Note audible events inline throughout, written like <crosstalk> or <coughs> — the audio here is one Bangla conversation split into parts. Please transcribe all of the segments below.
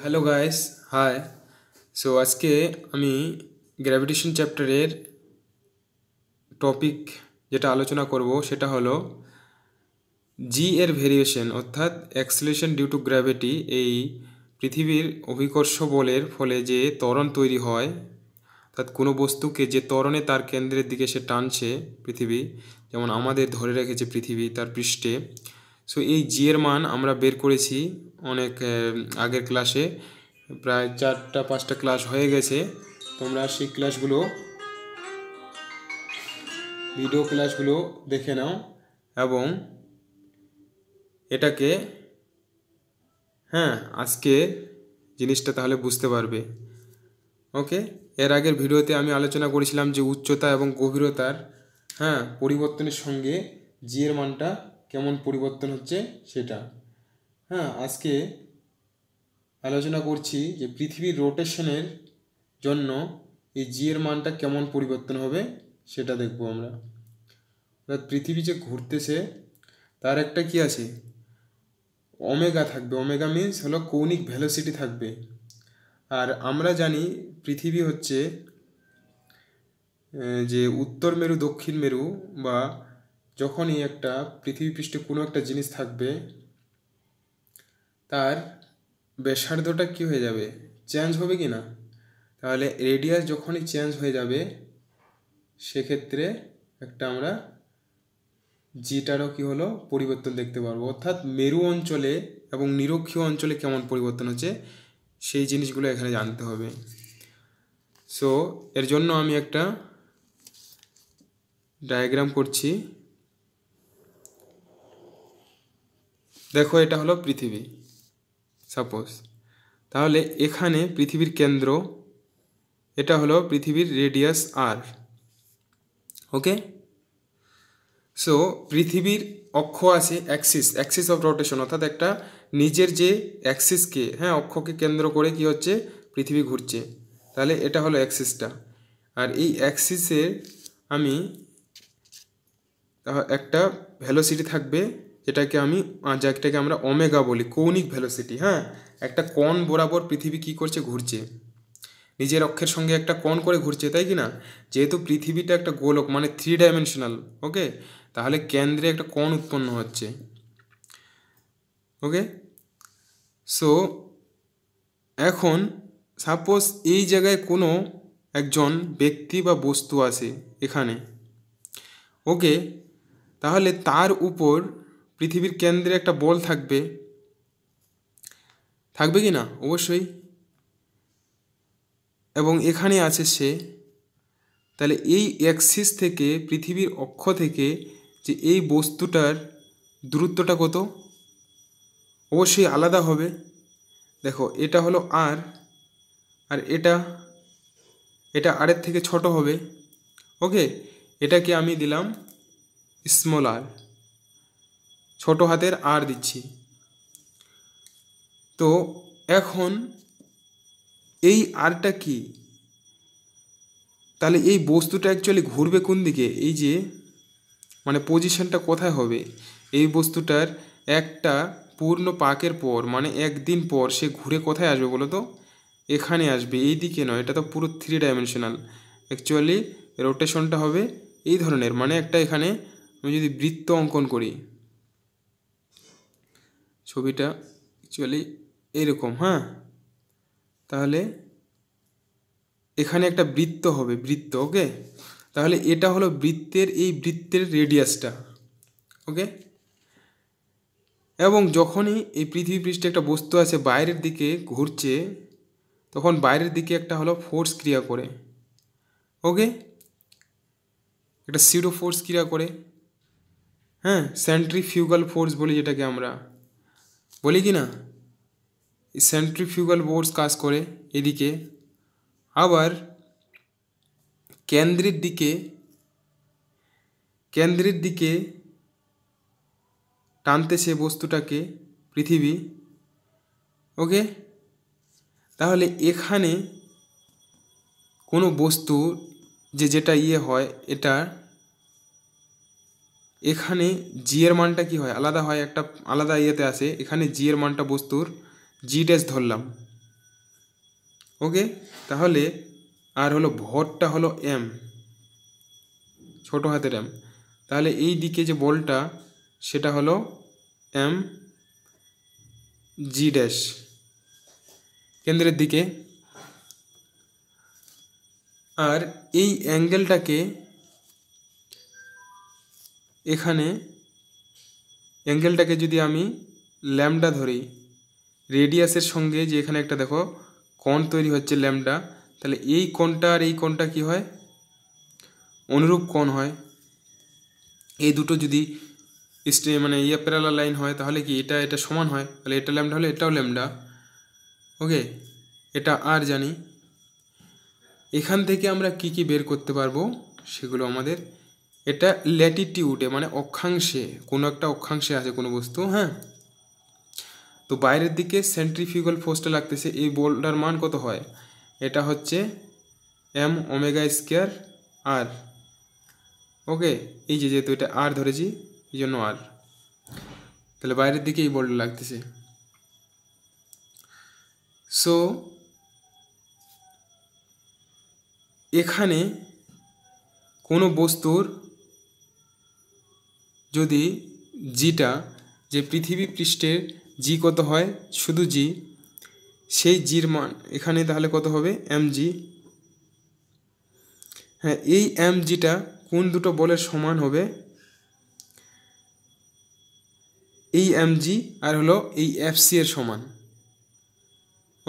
হ্যালো গাইস হাই সো আজকে আমি গ্র্যাভিটেশন চ্যাপ্টারের টপিক যেটা আলোচনা করব সেটা হলো জি এর ভেরিয়েশন অর্থাৎ অ্যাক্সিলেশন ডিউ টু গ্র্যাভিটি এই পৃথিবীর অভিকর্ষ বলের ফলে যে ত্বরণ তৈরি হয় অর্থাৎ কোনো বস্তুকে যে ত্বরণে তার কেন্দ্রের দিকে সে টানছে পৃথিবী যেমন আমাদের ধরে রেখেছে পৃথিবী তার পৃষ্ঠে সো এই জি এর মান আমরা বের করেছি অনেক আগের ক্লাসে প্রায় চারটা পাঁচটা ক্লাস হয়ে গেছে তোমরা সেই ক্লাসগুলো ভিডিও ক্লাসগুলো দেখে নাও এবং এটাকে হ্যাঁ আজকে জিনিসটা তাহলে বুঝতে পারবে ওকে এর আগের ভিডিওতে আমি আলোচনা করেছিলাম যে উচ্চতা এবং গভীরতার হ্যাঁ পরিবর্তনের সঙ্গে জিয়ের মানটা কেমন পরিবর্তন হচ্ছে সেটা হ্যাঁ আজকে আলোচনা করছি যে পৃথিবীর রোটেশনের জন্য এই জিয়ের মানটা কেমন পরিবর্তন হবে সেটা দেখব আমরা অর্থাৎ পৃথিবী যে ঘুরতেছে তার একটা কি আছে অমেগা থাকবে অমেগা মিন্স হলো কৌণিক ভ্যালোসিটি থাকবে আর আমরা জানি পৃথিবী হচ্ছে যে উত্তর মেরু দক্ষিণ মেরু বা যখনই একটা পৃথিবী পৃষ্ঠে কোনো একটা জিনিস থাকবে তার ব্যাসার্ধটা কী হয়ে যাবে চেঞ্জ হবে কি না তাহলে রেডিয়াস যখনই চেঞ্জ হয়ে যাবে সেক্ষেত্রে একটা আমরা জিটারও কী হলো পরিবর্তন দেখতে পারবো অর্থাৎ মেরু অঞ্চলে এবং নিরক্ষীয় অঞ্চলে কেমন পরিবর্তন হচ্ছে সেই জিনিসগুলো এখানে জানতে হবে সো এর জন্য আমি একটা ডায়াগ্রাম করছি দেখো এটা হলো পৃথিবী সাপোজ তাহলে এখানে পৃথিবীর কেন্দ্র এটা হলো পৃথিবীর রেডিয়াস আর ওকে সো পৃথিবীর অক্ষ আছে অ্যাক্সিস অ্যাক্সিস অফ রোটেশন অর্থাৎ একটা নিজের যে অ্যাক্সিসকে হ্যাঁ অক্ষকে কেন্দ্র করে কি হচ্ছে পৃথিবী ঘুরছে তাহলে এটা হলো অ্যাক্সিসটা আর এই অ্যাক্সিসের আমি একটা ভ্যালোসিটি থাকবে যেটাকে আমি যেটাকে আমরা অমেগা বলি কৌণিক ভ্যালোসিটি হ্যাঁ একটা কণ বরাবর পৃথিবী কি করছে ঘুরছে নিজের অক্ষের সঙ্গে একটা কণ করে ঘুরছে তাই কি না যেহেতু পৃথিবীটা একটা গোলক মানে থ্রি ডাইমেনশনাল ওকে তাহলে কেন্দ্রে একটা কণ উৎপন্ন হচ্ছে ওকে সো এখন সাপোজ এই জায়গায় কোনো একজন ব্যক্তি বা বস্তু আছে এখানে ওকে তাহলে তার উপর পৃথিবীর কেন্দ্রে একটা বল থাকবে থাকবে কি না অবশ্যই এবং এখানে আছে সে তাহলে এই অ্যাক্সিস থেকে পৃথিবীর অক্ষ থেকে যে এই বস্তুটার দূরত্বটা কত অবশ্যই আলাদা হবে দেখো এটা হলো আর আর এটা এটা আরের থেকে ছোট হবে ওকে এটাকে আমি দিলাম স্মল আর ছোট হাতের আর দিচ্ছি তো এখন এই আরটা কি তাহলে এই বস্তুটা অ্যাকচুয়ালি ঘুরবে কোন দিকে এই যে মানে পজিশনটা কোথায় হবে এই বস্তুটার একটা পূর্ণ পাকের পর মানে একদিন পর সে ঘুরে কোথায় আসবে বলো তো এখানে আসবে এই দিকে নয় এটা তো পুরো থ্রি ডাইমেনশনাল অ্যাকচুয়ালি রোটেশনটা হবে এই ধরনের মানে একটা এখানে আমি যদি বৃত্ত অঙ্কন করি ছবিটা অ্যাকচুয়ালি এরকম হ্যাঁ তাহলে এখানে একটা বৃত্ত হবে বৃত্ত ওকে তাহলে এটা হলো বৃত্তের এই বৃত্তের রেডিয়াসটা ওকে এবং যখনই এই পৃথিবী পৃষ্ঠে একটা বস্তু আছে বাইরের দিকে ঘুরছে তখন বাইরের দিকে একটা হলো ফোর্স ক্রিয়া করে ওকে একটা সিডো ফোর্স ক্রিয়া করে হ্যাঁ সেন্ট্রিফিউগাল ফোর্স বলি যেটাকে আমরা বলি কি না সেন্ট্রিফিউগাল বোর্স কাজ করে এদিকে আবার কেন্দ্রের দিকে কেন্দ্রের দিকে টানতে সে বস্তুটাকে পৃথিবী ওকে তাহলে এখানে কোনো বস্তু যে যেটা ইয়ে হয় এটা এখানে জি এর মানটা কী হয় আলাদা হয় একটা আলাদা ইয়েতে আসে এখানে জি এর মানটা বস্তুর জি ড্যাশ ধরলাম ওকে তাহলে আর হলো ভরটা হলো এম ছোটো হাতের এম তাহলে এই দিকে যে বলটা সেটা হলো এম জি ড্যাশ কেন্দ্রের দিকে আর এই অ্যাঙ্গেলটাকে এখানে অ্যাঙ্গেলটাকে যদি আমি ল্যামডা ধরি রেডিয়াসের সঙ্গে যে এখানে একটা দেখো কোণ তৈরি হচ্ছে ল্যামডা তাহলে এই কোণটা আর এই কোণটা কি হয় অনুরূপ কোণ হয় এই দুটো যদি স্টে মানে ইয়া প্যারালা লাইন হয় তাহলে কি এটা এটা সমান হয় তাহলে এটা ল্যামডা হলে এটাও ল্যামডা ওকে এটা আর জানি এখান থেকে আমরা কি কি বের করতে পারবো সেগুলো আমাদের এটা ল্যাটিটিউডে মানে অক্ষাংশে কোনো একটা অক্ষাংশে আছে কোনো বস্তু হ্যাঁ তো বাইরের দিকে সেন্ট্রিফিউগাল ফোর্সটা লাগতেছে এই বলটার মান কত হয় এটা হচ্ছে এম ওমেগা স্কোয়ার আর ওকে এই যে যেহেতু এটা আর ধরেছি এই জন্য আর তাহলে বাইরের দিকে এই বলটা লাগতেছে সো এখানে কোনো বস্তুর যদি জিটা যে পৃথিবী পৃষ্ঠের জি কত হয় শুধু জি সেই জির মান এখানে তাহলে কত হবে এম জি হ্যাঁ এই এম জিটা কোন দুটো বলের সমান হবে এই এম জি আর হলো এই এফ সি এর সমান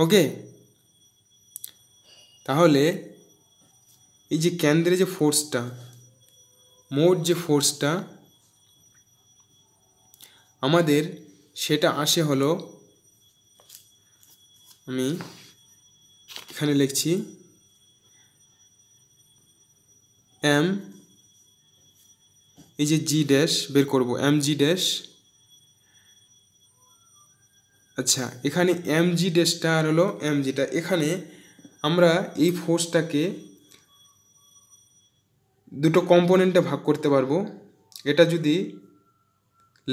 ওকে তাহলে এই যে কেন্দ্রে যে ফোর্সটা মোট যে ফোর্সটা আমাদের সেটা আসে হলো আমি এখানে লিখছি এম এই যে জি ড্যাশ বের করব এম জি ড্যাশ আচ্ছা এখানে এম জি ড্যাশটা আর হলো এম জিটা এখানে আমরা এই ফোর্সটাকে দুটো কম্পোনেন্টে ভাগ করতে পারবো এটা যদি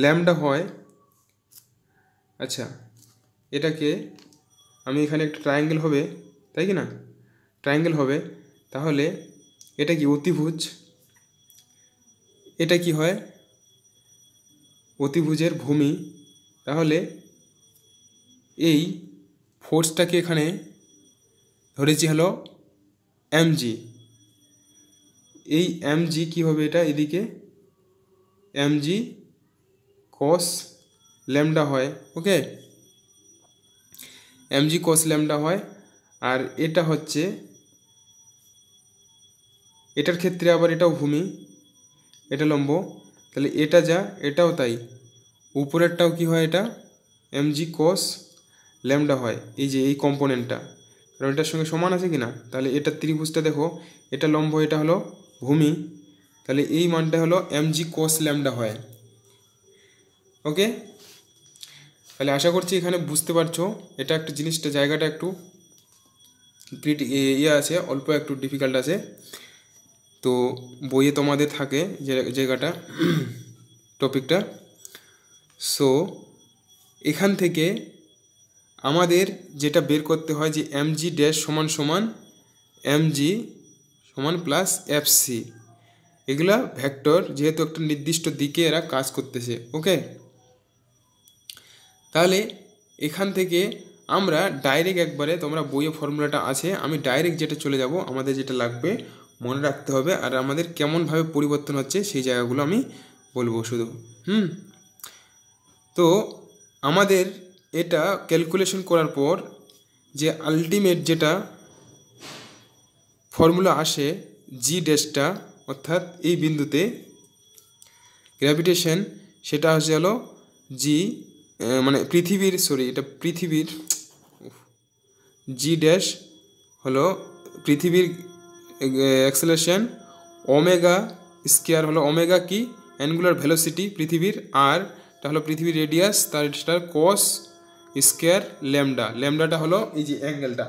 ল্যামডা হয় আচ্ছা এটাকে আমি এখানে একটা ট্রায়াঙ্গেল হবে তাই কি না ট্রায়াঙ্গেল হবে তাহলে এটা কি অতিভুজ এটা কি হয় অতিভুজের ভূমি তাহলে এই ফোর্সটাকে এখানে ধরেছি হলো এমজি এই এমজি কী হবে এটা এদিকে এমজি cos ল্যামডা হয় ওকে এমজি cos ল্যামডা হয় আর এটা হচ্ছে এটার ক্ষেত্রে আবার এটাও ভূমি এটা লম্ব তাহলে এটা যা এটাও তাই উপরেরটাও কি হয় এটা এমজি cos ল্যামডা হয় এই যে এই কম্পোনেন্টটা কারণ এটার সঙ্গে সমান আছে কি না তাহলে এটা ত্রিভুজটা দেখো এটা লম্ব এটা হলো ভূমি তাহলে এই মানটা হলো এমজি কোস ল্যামডা হয় ওকে তাহলে আশা করছি এখানে বুঝতে পারছো এটা একটা জিনিসটা জায়গাটা একটু প্রিটি ইয়ে আছে অল্প একটু ডিফিকাল্ট আছে তো বইয়ে তোমাদের থাকে যে জায়গাটা টপিকটা সো এখান থেকে আমাদের যেটা বের করতে হয় যে এম জি ড্যাশ সমান সমান এম জি সমান প্লাস এফ সি এগুলা ভ্যাক্টর যেহেতু একটা নির্দিষ্ট দিকে এরা কাজ করতেছে ওকে তাহলে এখান থেকে আমরা ডাইরেক্ট একবারে তোমরা বইয়ে ফর্মুলাটা আছে আমি ডাইরেক্ট যেটা চলে যাব আমাদের যেটা লাগবে মনে রাখতে হবে আর আমাদের কেমনভাবে পরিবর্তন হচ্ছে সেই জায়গাগুলো আমি বলবো শুধু হুম তো আমাদের এটা ক্যালকুলেশন করার পর যে আলটিমেট যেটা ফর্মুলা আসে জি ডেসটা অর্থাৎ এই বিন্দুতে গ্র্যাভিটেশন সেটা হচ্ছে হলো জি মানে পৃথিবীর সরি এটা পৃথিবীর জি ড্যাশ হলো পৃথিবীর অ্যাক্সেলেশন ওমেগা স্কেয়ার হলো ওমেগা কি অ্যাঙ্গুলার ভেলোসিটি পৃথিবীর আর এটা হলো পৃথিবীর রেডিয়াস তার সেটার কস স্কেয়ার ল্যামডা ল্যামডাটা হলো এই যে অ্যাঙ্গেলটা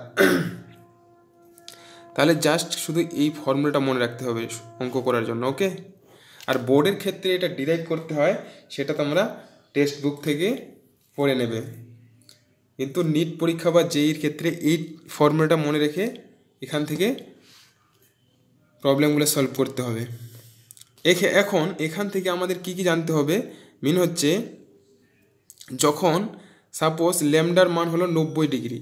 <coughs> তাহলে জাস্ট শুধু এই ফর্মুলাটা মনে রাখতে হবে অঙ্ক করার জন্য ওকে আর বোর্ডের ক্ষেত্রে এটা ডিরাইভ করতে হয় সেটা তোমরা টেক্সট বুক থেকে পড়ে নেবে কিন্তু নিট পরীক্ষা বা জেইর ক্ষেত্রে এই ফর্মুলাটা মনে রেখে এখান থেকে প্রবলেমগুলো সলভ করতে হবে এখন এখান থেকে আমাদের কি কি জানতে হবে মিন হচ্ছে যখন সাপোজ ল্যামডার মান হলো নব্বই ডিগ্রি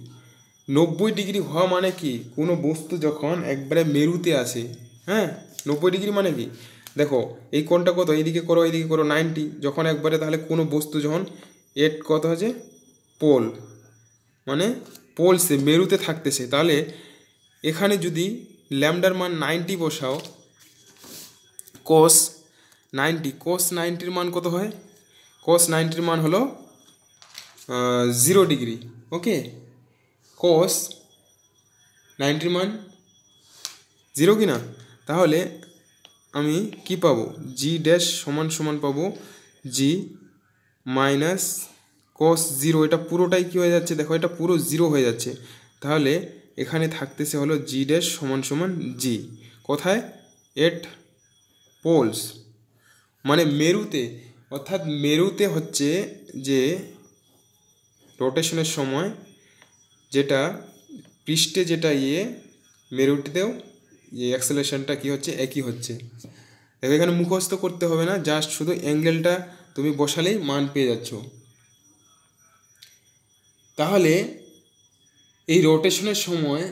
নব্বই ডিগ্রি হওয়া মানে কি কোনো বস্তু যখন একবারে মেরুতে আসে হ্যাঁ নব্বই ডিগ্রি মানে কি দেখো এই কোনটা কত এইদিকে করো এইদিকে করো নাইনটি যখন একবারে তাহলে কোনো বস্তু যখন এট কত হচ্ছে পোল মানে পোল সে মেরুতে থাকতেছে তাহলে এখানে যদি ল্যামডার মান নাইনটি বসাও কোস নাইনটি কোস নাইনটির মান কত হয় কোস নাইনটির মান হলো জিরো ডিগ্রি ওকে কোস নাইনটির মান জিরো কি না তাহলে আমি কি পাবো জি ড্যাশ সমান সমান পাবো জি মাইনাস কস জিরো এটা পুরোটাই কী হয়ে যাচ্ছে দেখো এটা পুরো জিরো হয়ে যাচ্ছে তাহলে এখানে থাকতেছে হলো জি ড্যাশ সমান সমান জি কোথায় এট পোলস মানে মেরুতে অর্থাৎ মেরুতে হচ্ছে যে রোটেশনের সময় যেটা পৃষ্ঠে যেটা ইয়ে মেরুটিতেও ইয়ে অ্যাক্সেলেশনটা কী হচ্ছে একই হচ্ছে দেখো এখানে মুখস্থ করতে হবে না জাস্ট শুধু অ্যাঙ্গেলটা তুমি বসালেই মান পেয়ে যাচ্ছ তাহলে এই রোটেশনের সময়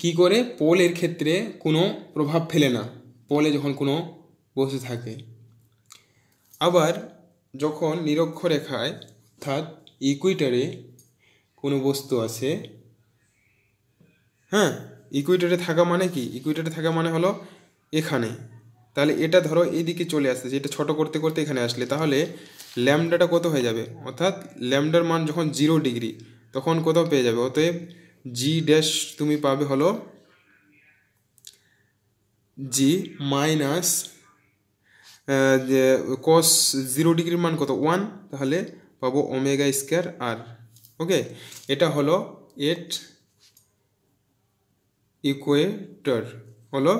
কি করে পোলের ক্ষেত্রে কোনো প্রভাব ফেলে না পোলে যখন কোনো বস্তু থাকে আবার যখন নিরক্ষরেখায় অর্থাৎ ইকুইটারে কোনো বস্তু আছে হ্যাঁ ইকুইটারে থাকা মানে কি ইকুইটারে থাকা মানে হলো এখানে তাহলে এটা ধরো এইদিকে চলে আসতেছে এটা ছোট করতে করতে এখানে আসলে তাহলে ল্যামডাটা কত হয়ে যাবে অর্থাৎ ল্যামডার মান যখন জিরো ডিগ্রি তখন কোথাও পেয়ে যাবে অতএব জি ড্যাশ তুমি পাবে হলো জি মাইনাস কস জিরো ডিগ্রির মান কত ওয়ান তাহলে পাবো ওমেগা স্কোয়ার আর ওকে এটা হলো এট ইকুয়েটর হলো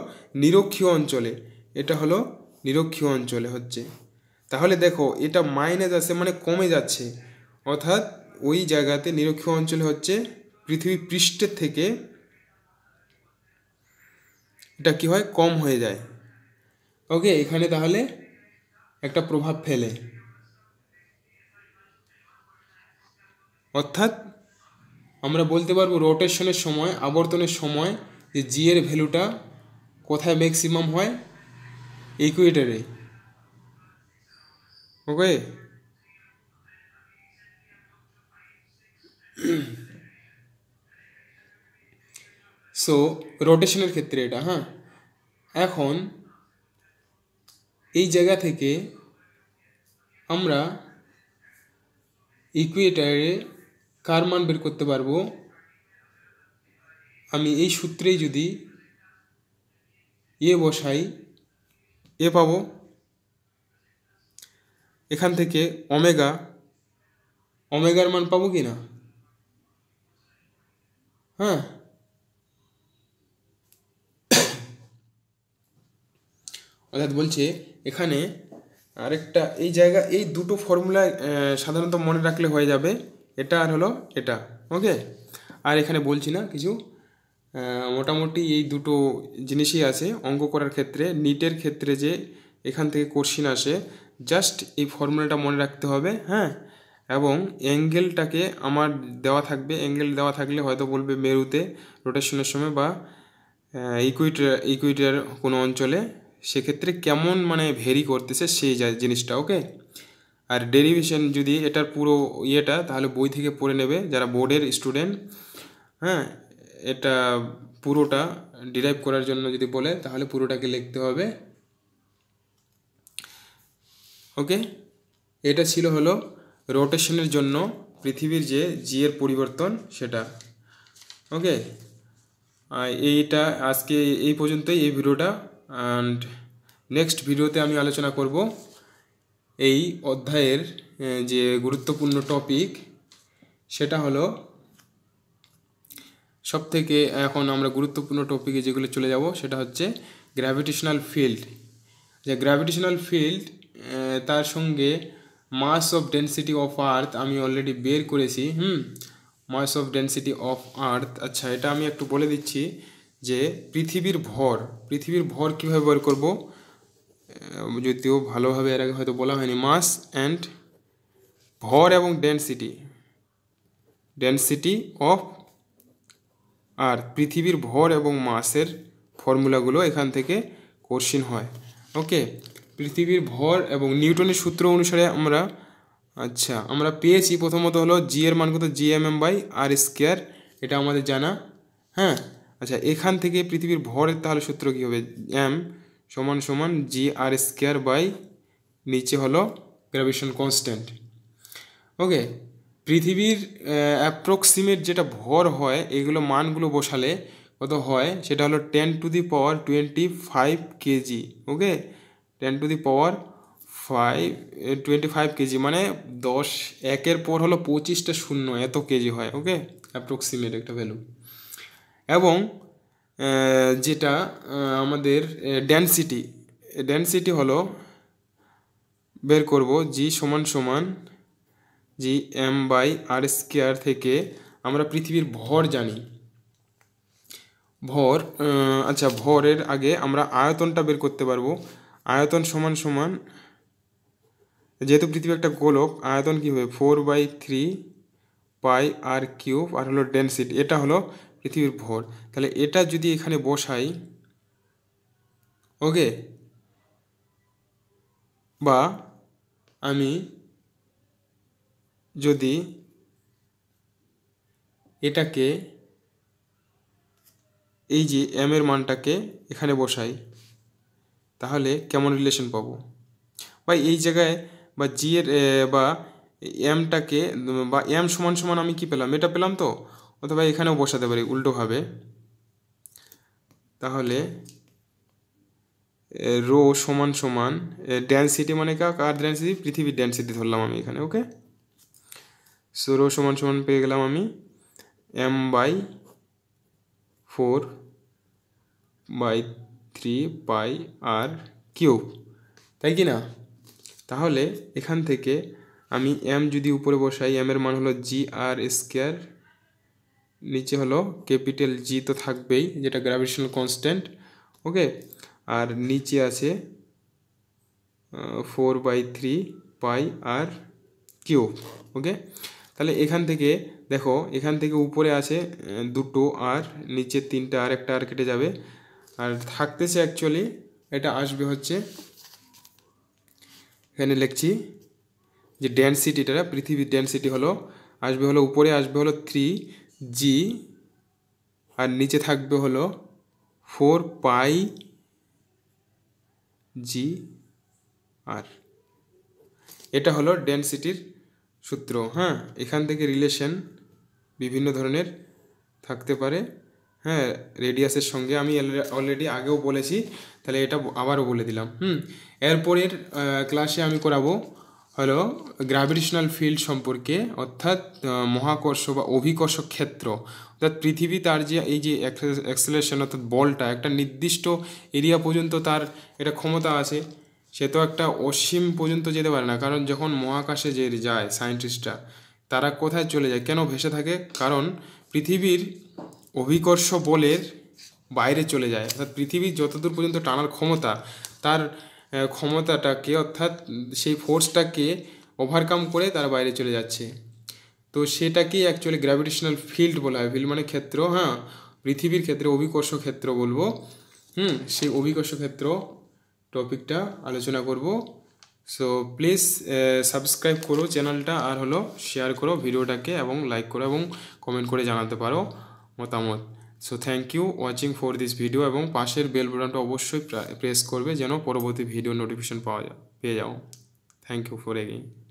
নিরক্ষীয় অঞ্চলে এটা হলো নিরক্ষীয় অঞ্চলে হচ্ছে তাহলে দেখো এটা মাইনাস আছে মানে কমে যাচ্ছে অর্থাৎ ওই জায়গাতে নিরক্ষীয় অঞ্চলে হচ্ছে পৃথিবী পৃষ্ঠের থেকে এটা কী হয় কম হয়ে যায় ওকে এখানে তাহলে একটা প্রভাব ফেলে অর্থাৎ আমরা বলতে পারবো রোটেশনের সময় আবর্তনের সময় যে জিয়ের ভ্যালুটা কোথায় ম্যাক্সিমাম হয় ইকুয়েটারে ওকে সো রোটেশনের ক্ষেত্রে এটা হ্যাঁ এখন এই জায়গা থেকে আমরা ইকুয়েটারে কার মান বের করতে পারবো আমি এই সূত্রেই যদি ইয়ে বসাই এ পাব এখান থেকে অমেগা অমেগার মান পাবো কি না হ্যাঁ অর্থাৎ বলছে এখানে আরেকটা এই জায়গা এই দুটো ফর্মুলা সাধারণত মনে রাখলে হয়ে যাবে এটা আর হলো এটা ওকে আর এখানে বলছি না কিছু মোটামুটি এই দুটো জিনিসই আছে অঙ্ক করার ক্ষেত্রে নিটের ক্ষেত্রে যে এখান থেকে কোশ্চিন আসে জাস্ট এই ফর্মুলাটা মনে রাখতে হবে হ্যাঁ এবং অ্যাঙ্গেলটাকে আমার দেওয়া থাকবে অ্যাঙ্গেল দেওয়া থাকলে হয়তো বলবে মেরুতে রোটেশনের সময় বা ইকুইটার ইকুইটার কোনো অঞ্চলে সেক্ষেত্রে কেমন মানে ভেরি করতেছে সেই জিনিসটা ওকে আর ডেরিভেশন যদি এটার পুরো ইয়েটা তাহলে বই থেকে পড়ে নেবে যারা বোর্ডের স্টুডেন্ট হ্যাঁ এটা পুরোটা ডিরাইভ করার জন্য যদি বলে তাহলে পুরোটাকে লিখতে হবে ওকে এটা ছিল হলো রোটেশনের জন্য পৃথিবীর যে জি এর পরিবর্তন সেটা ওকে এইটা আজকে এই পর্যন্তই এই ভিডিওটা অ্যান্ড নেক্সট ভিডিওতে আমি আলোচনা করব এই অধ্যায়ের যে গুরুত্বপূর্ণ টপিক সেটা হলো সব থেকে এখন আমরা গুরুত্বপূর্ণ টপিকে যেগুলো চলে যাব সেটা হচ্ছে গ্র্যাভিটেশনাল ফিল্ড যে গ্র্যাভিটেশনাল ফিল্ড তার সঙ্গে mass of density of earth আমি অলরেডি বের করেছি hmm mass of density of earth আচ্ছা এটা আমি একটু বলে দিচ্ছি যে পৃথিবীর ভর পৃথিবীর ভর কীভাবে বের করব যদিও ভালোভাবে এর আগে হয়তো বলা হয়নি মাস অ্যান্ড ভর এবং ডেন্সিটি ডেন্সিটি অফ আর পৃথিবীর ভর এবং মাসের ফর্মুলাগুলো এখান থেকে কোশ্চিন হয় ওকে পৃথিবীর ভর এবং নিউটনের সূত্র অনুসারে আমরা আচ্ছা আমরা পেয়েছি প্রথমত হলো জি এর মান কত G M M by R square এটা আমাদের জানা হ্যাঁ আচ্ছা এখান থেকে পৃথিবীর ভরের তাহলে সূত্র কী হবে এম সমান সমান জি আর স্কোয়ার বাই নিচে হলো গ্র্যাভিটেশন কনস্ট্যান্ট ওকে পৃথিবীর অ্যাপ্রক্সিমেট যেটা ভর হয় এগুলো মানগুলো বসালে কত হয় সেটা হলো ten to the power twenty five KG okay ten to the power five twenty five KG মানে দশ একের পর হলো পঁচিশটা শূন্য এত কেজি হয় ওকে অ্যাপ্রক্সিমেট একটা ভ্যালু এবং যেটা আমাদের ডেন্সিটি ডেন্সিটি হলো বের করব জি সমান সমান G M by R square থেকে আমরা পৃথিবীর ভর জানি ভর আচ্ছা ভরের আগে আমরা আয়তনটা বের করতে পারবো আয়তন সমান সমান যেহেতু পৃথিবী একটা গোলক আয়তন কী হবে four by three pi R cube R হলো ডেন্সিটি এটা হলো পৃথিবীর ভর তাহলে এটা যদি এখানে বসাই ওকে বা আমি যদি এটাকে এই যে এম এর মানটাকে এখানে বসাই তাহলে কেমন রিলেশন পাবো বা এই জায়গায় বা জি এর বা এমটাকে বা এম সমান সমান আমি কি পেলাম এটা পেলাম তো অথবা এখানেও বসাতে পারি উল্টোভাবে তাহলে রো সমান সমান ডেন্সিটি মানে কাক আর ডেন্সিটি পৃথিবীর ডেন্সিটি ধরলাম আমি এখানে ওকে ষোলো সমান সমান পেয়ে গেলাম আমি M by four by three pi R cube তাই কি না তাহলে এখান থেকে আমি এম যদি উপরে বসাই এম এর মান হলো জি আর স্কোয়ার নিচে হলো ক্যাপিটাল জি তো থাকবেই যেটা গ্র্যাভিটেশনাল কনস্ট্যান্ট ওকে আর নিচে আছে four by three pi R cube okay তাহলে এখান থেকে দেখো এখান থেকে উপরে আছে দুটো আর নিচে তিনটা আর একটা আর কেটে যাবে আর থাকতেছে অ্যাকচুয়ালি এটা আসবে হচ্ছে এখানে লিখছি যে ডেন্সিটিটা পৃথিবীর ডেন্সিটি হলো আসবে হলো উপরে আসবে হলো থ্রি জি আর নিচে থাকবে হলো ফোর পাই জি আর এটা হলো ডেন্সিটির সূত্র হ্যাঁ এখান থেকে রিলেশন বিভিন্ন ধরনের থাকতে পারে হ্যাঁ রেডিয়াসের সঙ্গে আমি অলরেডি আগেও বলেছি তাহলে এটা আবারও বলে দিলাম হুম এরপরের ক্লাসে আমি করাবো হলো গ্র্যাভিটেশনাল ফিল্ড সম্পর্কে অর্থাৎ মহাকর্ষ বা অভিকর্ষ ক্ষেত্র অর্থাৎ পৃথিবী তার যে এই যে অ্যাক্সেলেশন অর্থাৎ বলটা একটা নির্দিষ্ট এরিয়া পর্যন্ত তার এটা ক্ষমতা আছে সে তো একটা অসীম পর্যন্ত যেতে পারে না কারণ যখন মহাকাশে যে যায় সায়েন্টিস্টরা তারা কোথায় চলে যায় কেন ভেসে থাকে কারণ পৃথিবীর অভিকর্ষ বলের বাইরে চলে যায় অর্থাৎ পৃথিবীর যতদূর পর্যন্ত টানার ক্ষমতা তার ক্ষমতাটাকে অর্থাৎ সেই ফোর্সটাকে ওভারকাম করে তার বাইরে চলে যাচ্ছে তো সেটাকেই অ্যাকচুয়ালি গ্র্যাভিটেশনাল ফিল্ড বলা হয় ফিল্ড মানে ক্ষেত্র হ্যাঁ পৃথিবীর ক্ষেত্রে অভিকর্ষ ক্ষেত্র বলবো হুম সেই অভিকর্ষ ক্ষেত্র টপিকটা আলোচনা করব সো প্লিজ সাবস্ক্রাইব করো চ্যানেলটা আর হলো শেয়ার করো ভিডিওটাকে এবং লাইক করো এবং কমেন্ট করে জানাতে পারো মতামত so thank you watching for this video এবং পাশের বেল বোটনটা অবশ্যই প্রেস করবে যেন পরবর্তী ভিডিও নোটিফিকেশন পাওয়া যায় পেয়ে যাও থ্যাংক ইউ ফর এগেইন